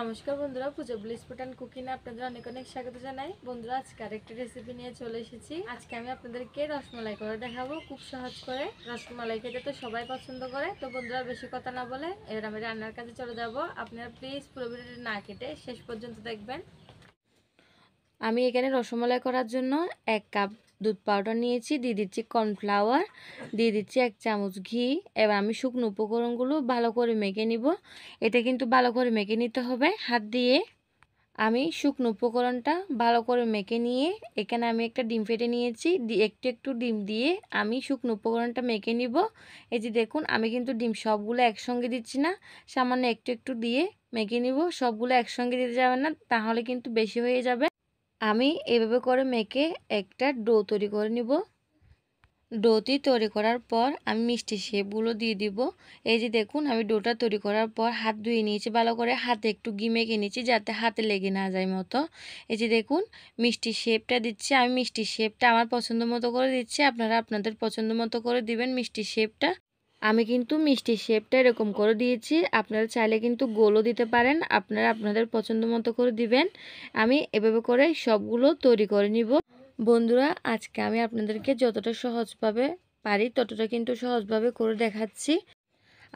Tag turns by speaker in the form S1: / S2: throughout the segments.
S1: নমস্কার বন্ধুরা পুজো ব্লিস পুটান কুকিনে আপনাদের অনেক অনেক স্বাগত জানাই বন্ধুরা আজকে আরেকটা রেসিপি নিয়ে চলে এসেছি আজকে আমি আপনাদেরকে রসমালাই করে দেখাবো খুব সহজ করে রসমালাই খেতে তো সবাই পছন্দ করে তো বন্ধুরা বেশি কথা না বলে এবার আমি রান্নার কাজে চলে যাব আপনারা প্লিজ পুরো ভিডিওটি না কেটে শেষ পর্যন্ত দেখবেন আমি এখানে রসমালাই করার জন্য এক কাপ দুধ পাউডার নিয়েছি দিয়ে দিচ্ছি কর্নফ্লাওয়ার দিয়ে দিচ্ছি এক চামচ ঘি এবার আমি শুকনো উপকরণগুলো ভালো করে মেখে নিব এটা কিন্তু ভালো করে মেখে নিতে হবে হাত দিয়ে আমি শুকনো উপকরণটা ভালো করে মেখে নিয়ে এখানে আমি একটা ডিম ফেটে নিয়েছি একটু একটু ডিম দিয়ে আমি শুকনো উপকরণটা মেখে নিব এই যে দেখুন আমি কিন্তু ডিম সবগুলো একসঙ্গে দিচ্ছি না সামান্য একটু একটু দিয়ে মেখে নিব সবগুলো একসঙ্গে দিতে যাবে না তাহলে কিন্তু বেশি হয়ে যাবে আমি এভাবে করে মেখে একটা ডো তৈরি করে নিব ডোটি তৈরি করার পর আমি মিষ্টি শেপগুলো দিয়ে দিব এই যে দেখুন আমি ডোটা তৈরি করার পর হাত ধুয়ে নিয়েছি ভালো করে হাতে একটু মেখে নিয়েছি যাতে হাতে লেগে না যায় মতো এই যে দেখুন মিষ্টি শেপটা দিচ্ছি আমি মিষ্টি শেপটা আমার পছন্দ মতো করে দিচ্ছি আপনারা আপনাদের পছন্দ মতো করে দিবেন মিষ্টি শেপটা আমি কিন্তু মিষ্টির শেপটা এরকম করে দিয়েছি আপনারা চাইলে কিন্তু গোলও দিতে পারেন আপনারা আপনাদের পছন্দ মতো করে দিবেন আমি এভাবে করে সবগুলো তৈরি করে নিব বন্ধুরা আজকে আমি আপনাদেরকে যতটা সহজভাবে পারি ততটা কিন্তু সহজভাবে করে দেখাচ্ছি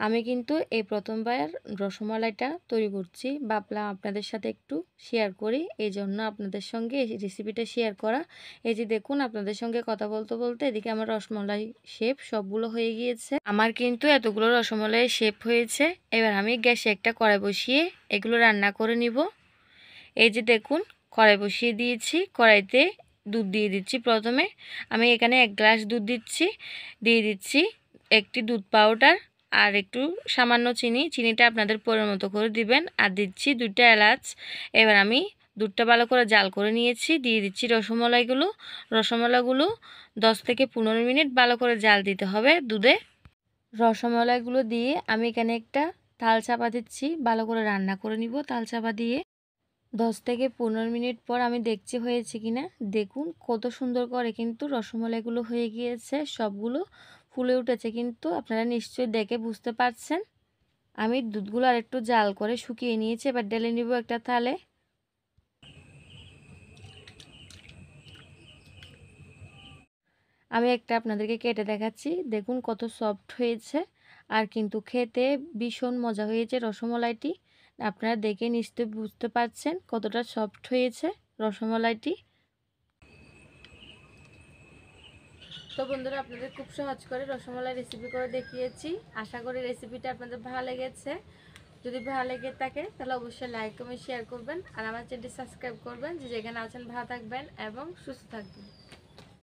S1: আমি কিন্তু এই প্রথমবার রসমালাইটা তৈরি করছি ভাবলাম আপনাদের সাথে একটু শেয়ার করি এই জন্য আপনাদের সঙ্গে এই রেসিপিটা শেয়ার করা এই যে দেখুন আপনাদের সঙ্গে কথা বলতে বলতে এদিকে আমার রসমালাই শেপ সবগুলো হয়ে গিয়েছে আমার কিন্তু এতগুলো রসমালাই শেপ হয়েছে এবার আমি গ্যাসে একটা কড়াই বসিয়ে এগুলো রান্না করে নিব এই যে দেখুন কড়াই বসিয়ে দিয়েছি কড়াইতে দুধ দিয়ে দিচ্ছি প্রথমে আমি এখানে এক গ্লাস দুধ দিচ্ছি দিয়ে দিচ্ছি একটি দুধ পাউডার আর একটু সামান্য চিনি চিনিটা আপনাদের পরের মতো করে দিবেন আর দিচ্ছি দুইটা এলাচ এবার আমি দুধটা ভালো করে জাল করে নিয়েছি দিয়ে দিচ্ছি রসমলাইগুলো রসমলাইগুলো দশ থেকে পনেরো মিনিট ভালো করে জাল দিতে হবে দুধে রসমলাইগুলো দিয়ে আমি এখানে একটা তাল চাপা দিচ্ছি ভালো করে রান্না করে নিব তাল চাপা দিয়ে দশ থেকে পনেরো মিনিট পর আমি দেখছি হয়েছে কিনা দেখুন কত সুন্দর করে কিন্তু রসমলাইগুলো হয়ে গিয়েছে সবগুলো ফুলে উঠেছে কিন্তু আপনারা নিশ্চয়ই দেখে বুঝতে পারছেন আমি দুধগুলো আর একটু জাল করে শুকিয়ে নিয়েছি এবার ডেলে নিব একটা থালে আমি একটা আপনাদেরকে কেটে দেখাচ্ছি দেখুন কত সফট হয়েছে আর কিন্তু খেতে ভীষণ মজা হয়েছে রসমলাইটি আপনারা দেখে নিশ্চয় বুঝতে পারছেন কতটা সফট হয়েছে রসমলাইটি তো বন্ধুরা আপনাদের খুব সহজ করে রসমালাই রেসিপি করে দেখিয়েছি আশা করি রেসিপিটা আপনাদের ভালো লেগেছে যদি ভালো লেগে থাকে তাহলে অবশ্যই লাইক কমেন্ট শেয়ার করবেন আর আমার চ্যানেলটি সাবস্ক্রাইব করবেন যে যেখানে আছেন ভালো থাকবেন এবং সুস্থ থাকবেন